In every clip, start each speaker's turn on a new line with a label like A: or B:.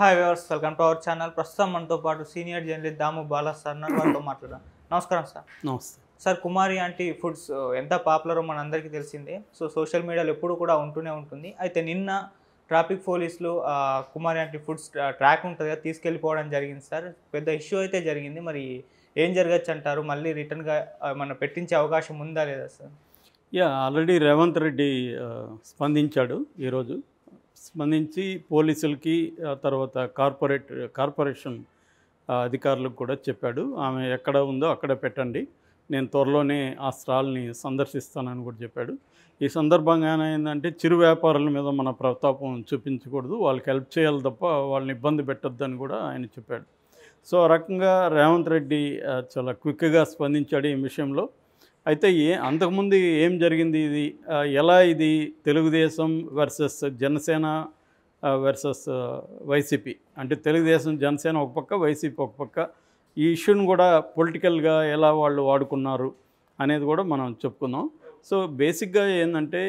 A: hi viewers welcome to our channel ప్రస్తుతం మనతో పాటు senior journalist Damu Bala sir వారితో మాట్లాడాం నమస్కారం సార్ నమస్తే సార్ కుమారి అంటే ఫుడ్స్ ఎంత పాపులరో అందరికీ తెలిసిందే సో సోషల్ మీడియాలో ఎప్పుడు కూడా ఉంటూనే ఉంటుంది అయితే నిన్న ట్రాఫిక్ పోలీసులు కుమారి అంటే ఫుడ్స్ ట్రాక్ ఉంటుంది కదా తీసుకెళ్ళిపోవడం జరిగింది సార్ పెద్ద ఇష్యూ అయితే జరిగింది మరి ఏం జరగచ్చు అంటారు మళ్ళీ రిటర్న్గా మనం పెట్టించే అవకాశం ఉందా లేదా sir yeah already Revanth Reddy స్పందించాడు ఈరోజు స్పందించి పోలీసులకి తర్వాత కార్పొరేట్ కార్పొరేషన్ అధికారులకు కూడా చెప్పాడు ఆమె ఎక్కడ ఉందో అక్కడ పెట్టండి నేను త్వరలోనే ఆ స్టాల్ని సందర్శిస్తానని కూడా చెప్పాడు ఈ సందర్భంగా ఏంటంటే చిరు వ్యాపారుల మీద మన ప్రతాపం చూపించకూడదు వాళ్ళకి హెల్ప్ చేయాలి తప్ప వాళ్ళని ఇబ్బంది పెట్టొద్దని కూడా ఆయన చెప్పాడు సో ఆ రకంగా రేవంత్ రెడ్డి చాలా క్విక్గా స్పందించాడు ఈ విషయంలో అయితే ఏ అంతకుముందు ఏం జరిగింది ఇది ఎలా ఇది తెలుగుదేశం వర్సెస్ జనసేన వర్సెస్ వైసీపీ అంటే తెలుగుదేశం జనసేన ఒక పక్క వైసీపీ ఒక పక్క ఈ ఇష్యూని కూడా పొలిటికల్గా ఎలా వాళ్ళు వాడుకున్నారు అనేది కూడా మనం చెప్పుకుందాం సో బేసిక్గా ఏంటంటే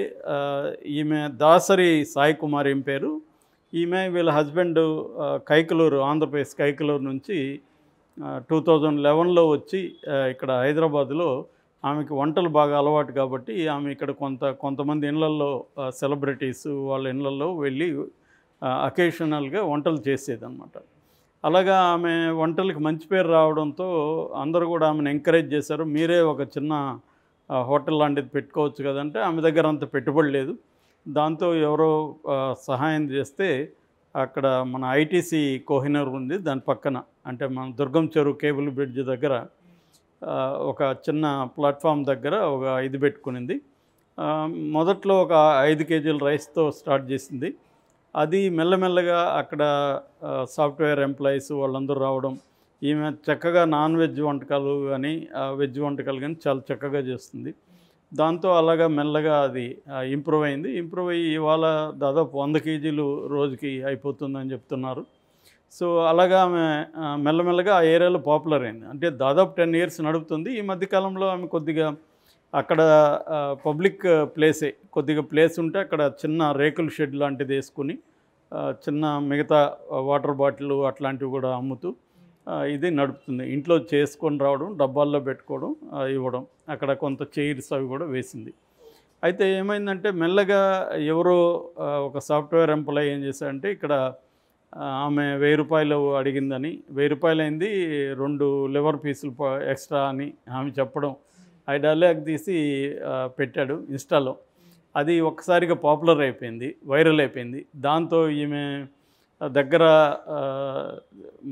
A: ఈమె దాసరి సాయి కుమార్ ఏం పేరు ఈమె వీళ్ళ హస్బెండ్ కైకలూరు ఆంధ్రప్రదేశ్ కైకలూరు నుంచి టూ థౌజండ్ లెవెన్లో వచ్చి ఇక్కడ హైదరాబాద్లో ఆమెకి వంటలు బాగా అలవాటు కాబట్టి ఆమె ఇక్కడ కొంత కొంతమంది ఇళ్లల్లో సెలబ్రిటీస్ వాళ్ళ ఇళ్లల్లో వెళ్ళి అకేషనల్గా వంటలు చేసేదనమాట అలాగా ఆమె వంటలకు మంచి పేరు రావడంతో అందరూ కూడా ఆమెను ఎంకరేజ్ చేశారు మీరే ఒక చిన్న హోటల్ లాంటిది పెట్టుకోవచ్చు కదంటే ఆమె దగ్గర అంత పెట్టుబడి లేదు దాంతో ఎవరో సహాయం చేస్తే అక్కడ మన ఐటీసీ కోహినూర్ ఉంది దాని పక్కన అంటే మన దుర్గం చెరువు కేబుల్ బ్రిడ్జ్ దగ్గర ఒక చిన్న ప్లాట్ఫామ్ దగ్గర ఒక ఇది పెట్టుకునింది మొదట్లో ఒక ఐదు కేజీల రైస్తో స్టార్ట్ చేసింది అది మెల్లమెల్లగా అక్కడ సాఫ్ట్వేర్ ఎంప్లాయీస్ వాళ్ళందరూ రావడం ఈమె చక్కగా నాన్ వెజ్ వంటకాలు కానీ వెజ్ వంటకాలు కానీ చాలా చక్కగా చేస్తుంది దాంతో అలాగా మెల్లగా అది ఇంప్రూవ్ అయింది ఇంప్రూవ్ అయ్యి ఇవాళ దాదాపు వంద కేజీలు రోజుకి అయిపోతుందని చెప్తున్నారు సో అలాగా ఆమె మెల్లమెల్లగా ఆ ఏరియాలో పాపులర్ అయింది అంటే దాదాపు టెన్ ఇయర్స్ నడుపుతుంది ఈ మధ్యకాలంలో ఆమె కొద్దిగా అక్కడ పబ్లిక్ ప్లేసే కొద్దిగా ప్లేస్ ఉంటే అక్కడ చిన్న రేకుల షెడ్ లాంటిది వేసుకుని చిన్న మిగతా వాటర్ బాటిల్ అట్లాంటివి కూడా అమ్ముతూ ఇది నడుపుతుంది ఇంట్లో చేసుకొని రావడం డబ్బాల్లో పెట్టుకోవడం ఇవ్వడం అక్కడ కొంత చైర్స్ అవి కూడా వేసింది అయితే ఏమైందంటే మెల్లగా ఎవరో ఒక సాఫ్ట్వేర్ ఎంప్లాయీ ఏం చేశారంటే ఇక్కడ ఆమె వెయ్యి రూపాయలు అడిగిందని వెయ్యి రూపాయలు అయింది రెండు లివర్ పీసులు ఎక్స్ట్రా అని ఆమె చెప్పడం ఆ డైలాగ్ తీసి పెట్టాడు ఇన్స్టాలో అది ఒక్కసారిగా పాపులర్ అయిపోయింది వైరల్ అయిపోయింది దాంతో ఈమె దగ్గర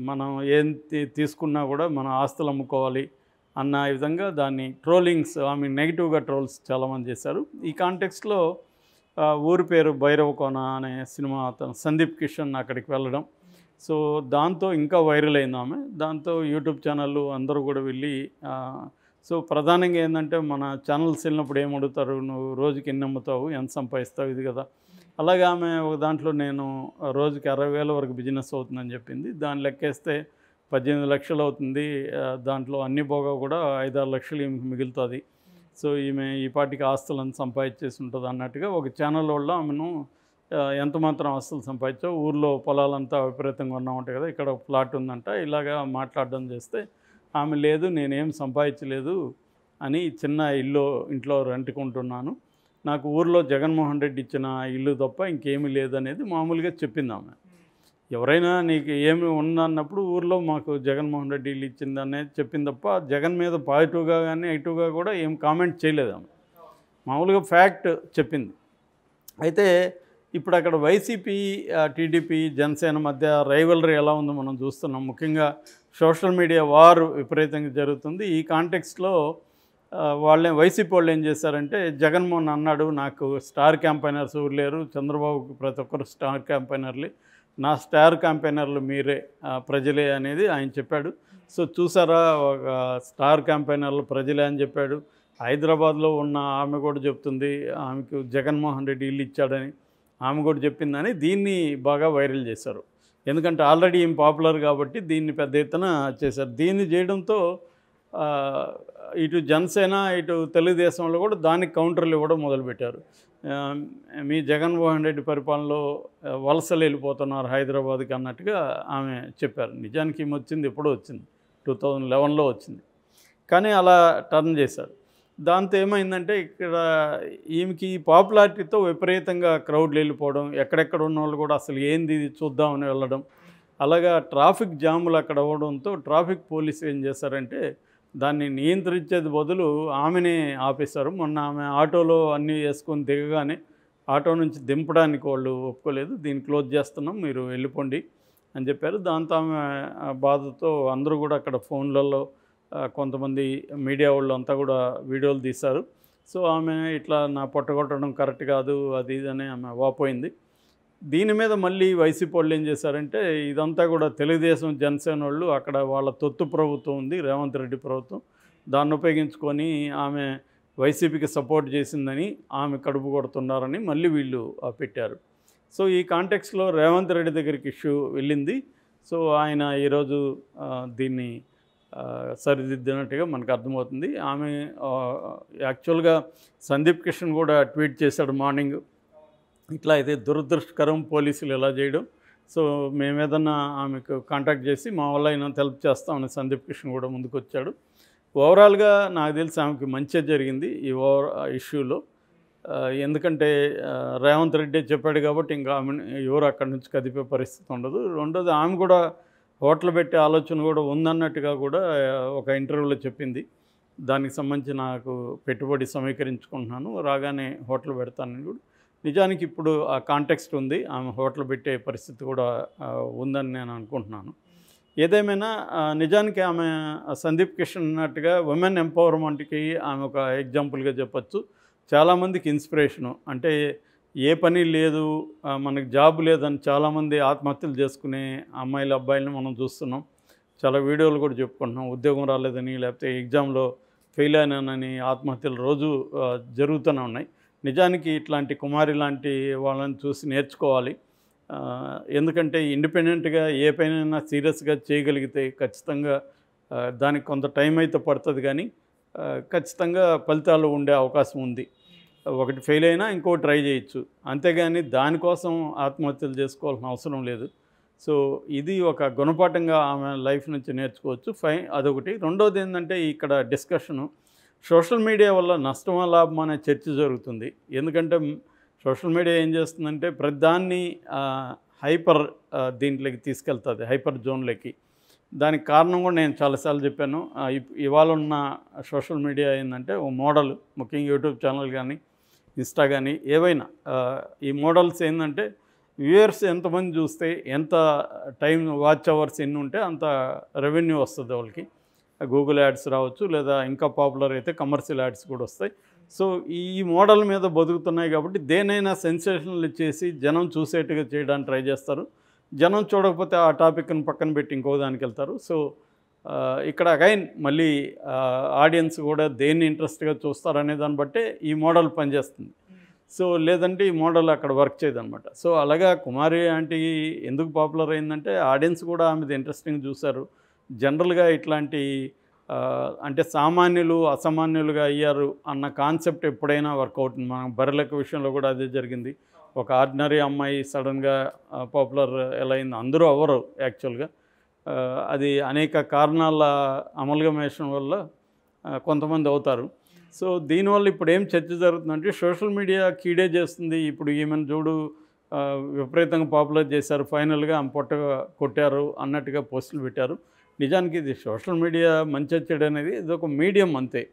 A: మనం ఏం తీసుకున్నా కూడా మనం ఆస్తులు అమ్ముకోవాలి అన్న విధంగా దాన్ని ట్రోలింగ్స్ ఆమె నెగిటివ్గా ట్రోల్స్ చాలామంది చేశారు ఈ కాంటెక్స్లో ఊరి పేరు భైరవకోన అనే సినిమా అతను సందీప్ కిషన్ అక్కడికి వెళ్ళడం సో దాంతో ఇంకా వైరల్ అయింది ఆమె దాంతో యూట్యూబ్ ఛానళ్ళు అందరూ కూడా వెళ్ళి సో ప్రధానంగా ఏంటంటే మన ఛానల్స్ వెళ్ళినప్పుడు ఏం అడుగుతారు నువ్వు రోజుకి ఎన్ని అమ్ముతావు ఎంత సంపాదిస్తావు ఇది కదా అలాగే ఆమె ఒక దాంట్లో నేను రోజుకి అరవై వేల వరకు బిజినెస్ అవుతుందని చెప్పింది దాన్ని లెక్కేస్తే పద్దెనిమిది లక్షలు అవుతుంది దాంట్లో అన్ని పోగా కూడా ఐదారు లక్షలు మిగులుతుంది సో ఈమె ఈ పాటికి ఆస్తులను సంపాదించేసి ఉంటుంది అన్నట్టుగా ఒక ఛానల్ వల్ల ఆమెను ఎంత మాత్రం ఆస్తులు సంపాదించావు ఊర్లో పొలాలంతా విపరీతంగా ఉన్నా ఉంటాయి కదా ఇక్కడ ప్లాట్ ఉందంట ఇలాగా మాట్లాడడం చేస్తే ఆమె లేదు నేనేం సంపాదించలేదు అని చిన్న ఇల్లు ఇంట్లో రెంటుకుంటున్నాను నాకు ఊర్లో జగన్మోహన్ రెడ్డి ఇచ్చిన ఇల్లు తప్ప ఇంకేమీ లేదనేది మామూలుగా చెప్పింది ఆమె ఎవరైనా నీకు ఏమి ఉన్నప్పుడు ఊర్లో మాకు జగన్మోహన్ రెడ్డి వీళ్ళు ఇచ్చిందనే చెప్పింది తప్ప జగన్ మీద పాజిటివ్గా కానీ నెగిటివ్గా కూడా ఏం కామెంట్ చేయలేదు ఆమె మామూలుగా ఫ్యాక్ట్ చెప్పింది అయితే ఇప్పుడు అక్కడ వైసీపీ టీడీపీ జనసేన మధ్య రైవలరీ ఎలా ఉందో మనం చూస్తున్నాం ముఖ్యంగా సోషల్ మీడియా వారు విపరీతంగా జరుగుతుంది ఈ కాంటెక్స్ట్లో వాళ్ళే వైసీపీ వాళ్ళు ఏం చేశారంటే జగన్మోహన్ అన్నాడు నాకు స్టార్ క్యాంపైనర్స్ లేరు చంద్రబాబుకి ప్రతి ఒక్కరు స్టార్ క్యాంపైనర్లు నా స్టార్ క్యాంపెయినర్లు మీరే ప్రజలే అనేది ఆయన చెప్పాడు సో చూసారా ఒక స్టార్ క్యాంపెయినర్లు ప్రజలే అని చెప్పాడు హైదరాబాద్లో ఉన్న ఆమె కూడా చెప్తుంది ఆమెకు జగన్మోహన్ రెడ్డి ఇల్లు ఇచ్చాడని ఆమె కూడా చెప్పిందని దీన్ని బాగా వైరల్ చేశారు ఎందుకంటే ఆల్రెడీ ఏం పాపులర్ కాబట్టి దీన్ని పెద్ద ఎత్తున చేశారు దీన్ని చేయడంతో ఇటు జనసేన ఇటు తెలుగుదేశంలో కూడా దానికి కౌంటర్లు ఇవ్వడం మొదలుపెట్టారు మీ జగన్మోహన్ రెడ్డి పరిపాలనలో వలసలు వెళ్ళిపోతున్నారు హైదరాబాద్కి అన్నట్టుగా ఆమె చెప్పారు నిజానికి ఏమి వచ్చింది ఎప్పుడో వచ్చింది టూ థౌజండ్ లెవెన్లో వచ్చింది కానీ అలా టర్న్ చేశారు దాంతో ఏమైందంటే ఇక్కడ ఈమెకి పాపులారిటీతో విపరీతంగా క్రౌడ్లు వెళ్ళిపోవడం ఎక్కడెక్కడ ఉన్న వాళ్ళు కూడా అసలు ఏంది ఇది చూద్దామని వెళ్ళడం అలాగా ట్రాఫిక్ జాములు అక్కడ అవ్వడంతో ట్రాఫిక్ పోలీసు ఏం చేశారంటే దాన్ని నియంత్రించేది బదులు ఆమెనే ఆపేశారు మొన్న ఆమె ఆటోలో అన్నీ వేసుకొని దిగగానే ఆటో నుంచి దింపడానికి వాళ్ళు ఒప్పుకోలేదు దీన్ని క్లోజ్ చేస్తున్నాం మీరు వెళ్ళిపోండి అని చెప్పారు దాంతో ఆమె బాధతో అందరూ కూడా అక్కడ ఫోన్లలో కొంతమంది మీడియా వాళ్ళు అంతా కూడా వీడియోలు తీశారు సో ఆమె ఇట్లా నా పొట్టగొట్టడం కరెక్ట్ కాదు అది ఇది అని ఆమె వాపోయింది దీని మీద మళ్ళీ వైసీపీ వాళ్ళు ఏం చేశారంటే ఇదంతా కూడా తెలుగుదేశం జనసేన వాళ్ళు అక్కడ వాళ్ళ తొత్తు ప్రభుత్వం ఉంది రేవంత్ రెడ్డి ప్రభుత్వం దాన్ని ఉపయోగించుకొని ఆమె వైసీపీకి సపోర్ట్ చేసిందని ఆమె కడుపు కొడుతున్నారని మళ్ళీ వీళ్ళు పెట్టారు సో ఈ కాంటెక్స్లో రేవంత్ రెడ్డి దగ్గరికి ఇష్యూ వెళ్ళింది సో ఆయన ఈరోజు దీన్ని సరిదిద్దినట్టుగా మనకు అర్థమవుతుంది ఆమె యాక్చువల్గా సందీప్ కిషన్ కూడా ట్వీట్ చేశాడు మార్నింగ్ ఇట్లా అయితే దురదృష్టకరం పోలీసులు ఎలా చేయడం సో మేము ఏదన్నా ఆమెకు కాంటాక్ట్ చేసి మా వల్ల అయినా హెల్ప్ చేస్తామని సందీప్ కృష్ణ కూడా ముందుకు వచ్చాడు ఓవరాల్గా నాకు తెలిసి ఆమెకి మంచిగా జరిగింది ఈ ఓవర్ ఇష్యూలో ఎందుకంటే రేవంత్ రెడ్డి చెప్పాడు కాబట్టి ఇంకా ఆమె ఎవరు అక్కడి నుంచి కదిపే పరిస్థితి ఉండదు రెండోది ఆమె కూడా హోటల్ పెట్టే ఆలోచన కూడా ఉందన్నట్టుగా కూడా ఒక ఇంటర్వ్యూలో చెప్పింది దానికి సంబంధించి నాకు పెట్టుబడి సమీకరించుకుంటున్నాను రాగానే హోటల్ పెడతానని కూడా నిజానికి ఇప్పుడు ఆ కాంటెక్స్ట్ ఉంది ఆమె హోటల్ పెట్టే పరిస్థితి కూడా ఉందని నేను అనుకుంటున్నాను ఏదేమైనా నిజానికి ఆమె సందీప్ కిషన్ అన్నట్టుగా ఉమెన్ ఎంపవర్మెంట్కి ఆమె ఒక ఎగ్జాంపుల్గా చెప్పచ్చు చాలామందికి ఇన్స్పిరేషను అంటే ఏ పని లేదు మనకు జాబ్ లేదని చాలామంది ఆత్మహత్యలు చేసుకునే అమ్మాయిలు అబ్బాయిలను మనం చూస్తున్నాం చాలా వీడియోలు కూడా చెప్పుకుంటున్నాం ఉద్యోగం రాలేదని లేకపోతే ఎగ్జామ్లో ఫెయిల్ అయినానని ఆత్మహత్యలు రోజు జరుగుతూనే ఉన్నాయి నిజానికి ఇట్లాంటి కుమారి లాంటి వాళ్ళని చూసి నేర్చుకోవాలి ఎందుకంటే ఇండిపెండెంట్గా ఏ పైనైనా సీరియస్గా చేయగలిగితే ఖచ్చితంగా దానికి కొంత టైం అయితే పడుతుంది కానీ ఖచ్చితంగా ఫలితాలు ఉండే అవకాశం ఉంది ఒకటి ఫెయిల్ అయినా ఇంకో ట్రై చేయొచ్చు అంతేగాని దానికోసం ఆత్మహత్యలు చేసుకోవాల్సిన అవసరం లేదు సో ఇది ఒక గుణపాఠంగా ఆమె లైఫ్ నుంచి నేర్చుకోవచ్చు ఫై అదొకటి రెండోది ఏంటంటే ఇక్కడ డిస్కషను సోషల్ మీడియా వల్ల నష్టమా లాభమా అనే చర్చ జరుగుతుంది ఎందుకంటే సోషల్ మీడియా ఏం చేస్తుందంటే ప్రతిదాన్ని హైపర్ దీంట్లోకి తీసుకెళ్తుంది హైపర్ జోన్లోకి దానికి కారణం కూడా నేను చాలాసార్లు చెప్పాను ఇవాళ ఉన్న సోషల్ మీడియా ఏంటంటే ఓ మోడల్ ముఖ్యంగా యూట్యూబ్ ఛానల్ కానీ ఇన్స్టా కానీ ఏవైనా ఈ మోడల్స్ ఏంటంటే వ్యూయర్స్ ఎంతమంది చూస్తే ఎంత టైం వాచ్ అవర్స్ ఎన్ని ఉంటే అంత రెవెన్యూ వస్తుంది వాళ్ళకి గూగుల్ యాడ్స్ రావచ్చు లేదా ఇంకా పాపులర్ అయితే కమర్షియల్ యాడ్స్ కూడా వస్తాయి సో ఈ మోడల్ మీద బతుకుతున్నాయి కాబట్టి దేనైనా సెన్సేషనల్ ఇచ్చేసి జనం చూసేట్టుగా చేయడానికి ట్రై చేస్తారు జనం చూడకపోతే ఆ టాపిక్ని పక్కన పెట్టి ఇంకో దానికి వెళ్తారు సో ఇక్కడ అగైన్ మళ్ళీ ఆడియన్స్ కూడా దేన్ని ఇంట్రెస్ట్గా చూస్తారనే దాన్ని బట్టే ఈ మోడల్ పనిచేస్తుంది సో లేదంటే ఈ మోడల్ అక్కడ వర్క్ చేయదనమాట సో అలాగా కుమారి ఆంటీ ఎందుకు పాపులర్ అయిందంటే ఆడియన్స్ కూడా ఆమెది ఇంట్రెస్టింగ్ చూశారు జనరల్గా ఇట్లాంటి అంటే సామాన్యులు అసామాన్యులుగా అయ్యారు అన్న కాన్సెప్ట్ ఎప్పుడైనా వర్కౌట్ మనం బర్రెలకు విషయంలో కూడా అదే జరిగింది ఒక ఆర్డినరీ అమ్మాయి సడన్గా పాపులర్ ఎలా అయింది అందరూ అవ్వరు యాక్చువల్గా అది అనేక కారణాల అమలుగమేషన్ వల్ల కొంతమంది అవుతారు సో దీనివల్ల ఇప్పుడు ఏం చర్చ జరుగుతుందంటే సోషల్ మీడియా కీడే చేస్తుంది ఇప్పుడు ఈమెను చూడు విపరీతంగా పాపులర్ చేశారు ఫైనల్గా ఆమె పొట్ట కొట్టారు అన్నట్టుగా పోస్టులు పెట్టారు నిజానికి ఇది సోషల్ మీడియా మంచి వచ్చాడు అనేది ఇది ఒక మీడియం అంతే